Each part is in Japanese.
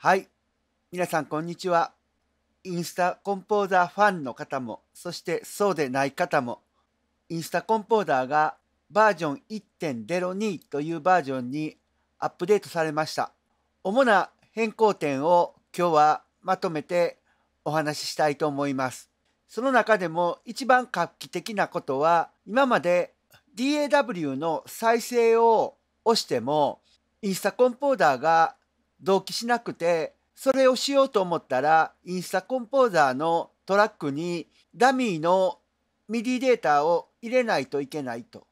はい。皆さん、こんにちは。インスタコンポーザーファンの方も、そしてそうでない方も、インスタコンポーザーがバージョン1.02というバージョンにアップデートされました。主な変更点を今日はまとめてお話ししたいと思います。その中でも一番画期的なことは、今まで DAW の再生を押しても、インスタコンポーダーが同期しなくてそれをしようと思ったらインスタコンポーザーのトラックにダミーの MIDI データを入れないといけないと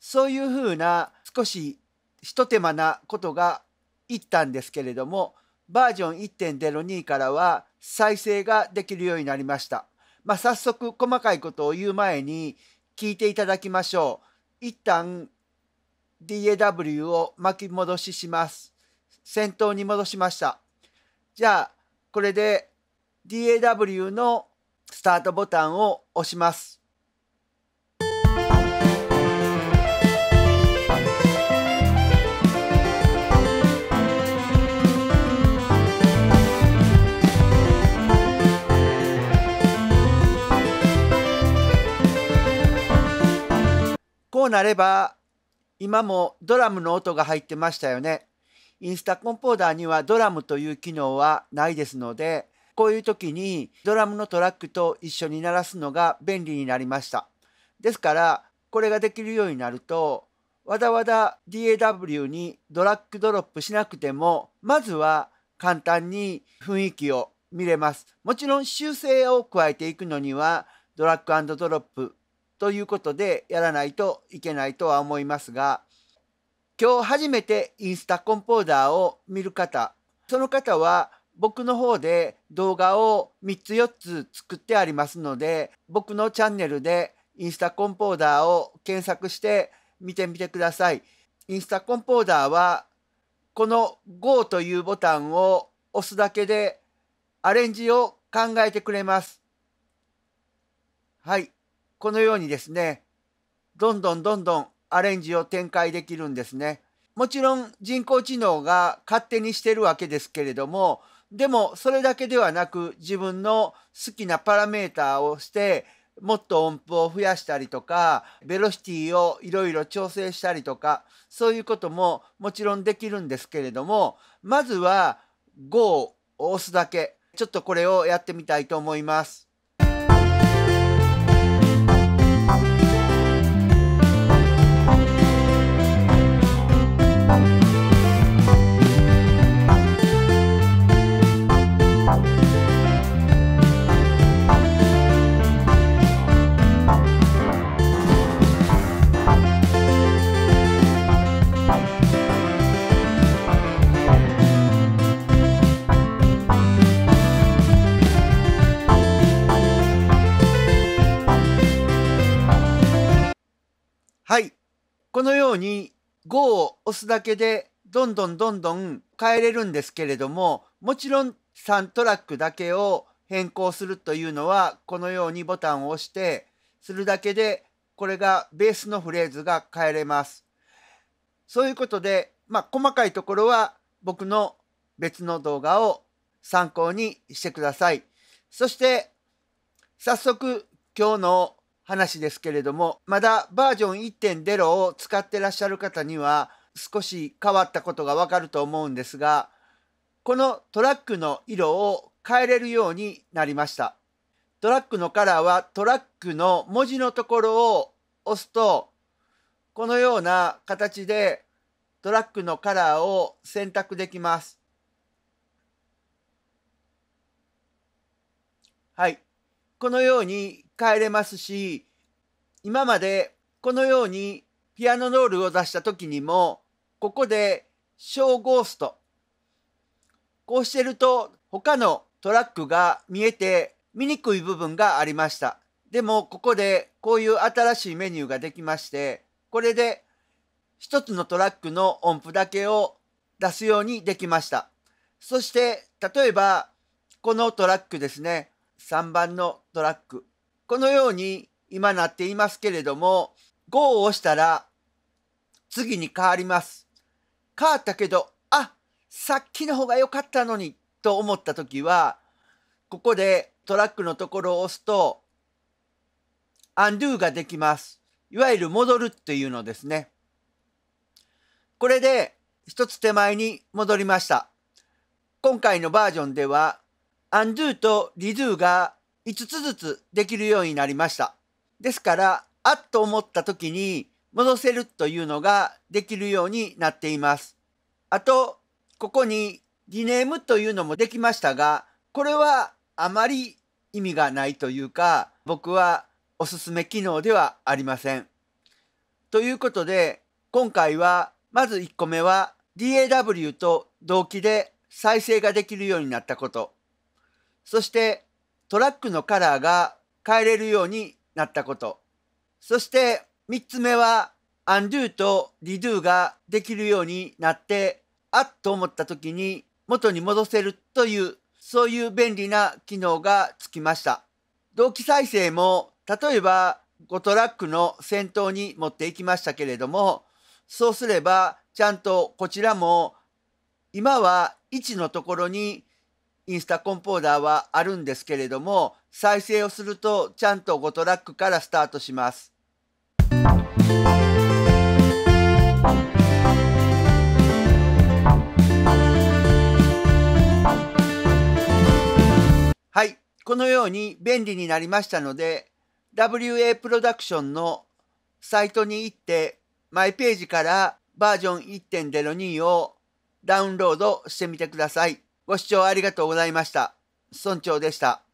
そういうふうな少しひと手間なことがいったんですけれどもバージョン1.02からは再生ができるようになりました。まあ、早速細かいことを言う前に聞いていただきましょう。一旦 DAW を巻き戻しします。先頭に戻しました。じゃあ、これで DAW のスタートボタンを押します。こうなれば今もドラムの音が入ってましたよね。インスタコンポーダーにはドラムという機能はないですので、こういう時にドラムのトラックと一緒に鳴らすのが便利になりました。ですから、これができるようになると、わざわざ DAW にドラッグドロップしなくても、まずは簡単に雰囲気を見れます。もちろん修正を加えていくのには、ドラッグドロップということでやらないといけないとは思いますが、今日初めてインスタコンポーザーを見る方、その方は僕の方で動画を3つ4つ作ってありますので、僕のチャンネルでインスタコンポーザーを検索して見てみてください。インスタコンポーザーはこの Go というボタンを押すだけでアレンジを考えてくれます。はい。このようにですね、どんどんどんどんアレンジを展開できるんですね。もちろん人工知能が勝手にしてるわけですけれども、でもそれだけではなく自分の好きなパラメーターをしてもっと音符を増やしたりとか、ベロシティをいろいろ調整したりとか、そういうことももちろんできるんですけれども、まずは Go を押すだけ。ちょっとこれをやってみたいと思います。このように5を押すだけでどんどんどんどん変えれるんですけれどももちろん3トラックだけを変更するというのはこのようにボタンを押してするだけでこれがベースのフレーズが変えれます。そういうことで、まあ、細かいところは僕の別の動画を参考にしてください。そして早速今日の話ですけれども、まだバージョン1.0を使ってらっしゃる方には少し変わったことがわかると思うんですが、このトラックの色を変えれるようになりました。トラックのカラーはトラックの文字のところを押すと、このような形でトラックのカラーを選択できます。はい。このように変えれますし、今までこのようにピアノロールを出した時にも、ここで小ゴースト。こうしてると他のトラックが見えて見にくい部分がありました。でもここでこういう新しいメニューができまして、これで一つのトラックの音符だけを出すようにできました。そして例えばこのトラックですね。3番のトラック。このように今なっていますけれども、5を押したら次に変わります。変わったけど、あ、さっきの方が良かったのにと思った時は、ここでトラックのところを押すと、アンドゥができます。いわゆる戻るっていうのですね。これで一つ手前に戻りました。今回のバージョンでは、アンドゥとリドゥが5つずつできるようになりました。ですから、あっと思った時に戻せるというのができるようになっています。あと、ここにリネームというのもできましたが、これはあまり意味がないというか、僕はおすすめ機能ではありません。ということで、今回はまず1個目は DAW と同期で再生ができるようになったこと。そしてトラックのカラーが変えれるようになったこと。そして3つ目は、アンドゥとリドゥができるようになって、あっと思った時に元に戻せるという、そういう便利な機能がつきました。同期再生も、例えば5トラックの先頭に持っていきましたけれども、そうすればちゃんとこちらも今は位置のところにインスタコンポーダーはあるんですけれども、再生をするとちゃんと5トラックからスタートします。はい、このように便利になりましたので、WA プロダクションのサイトに行って、マイページからバージョン1.02をダウンロードしてみてください。ご視聴ありがとうございました。村長でした。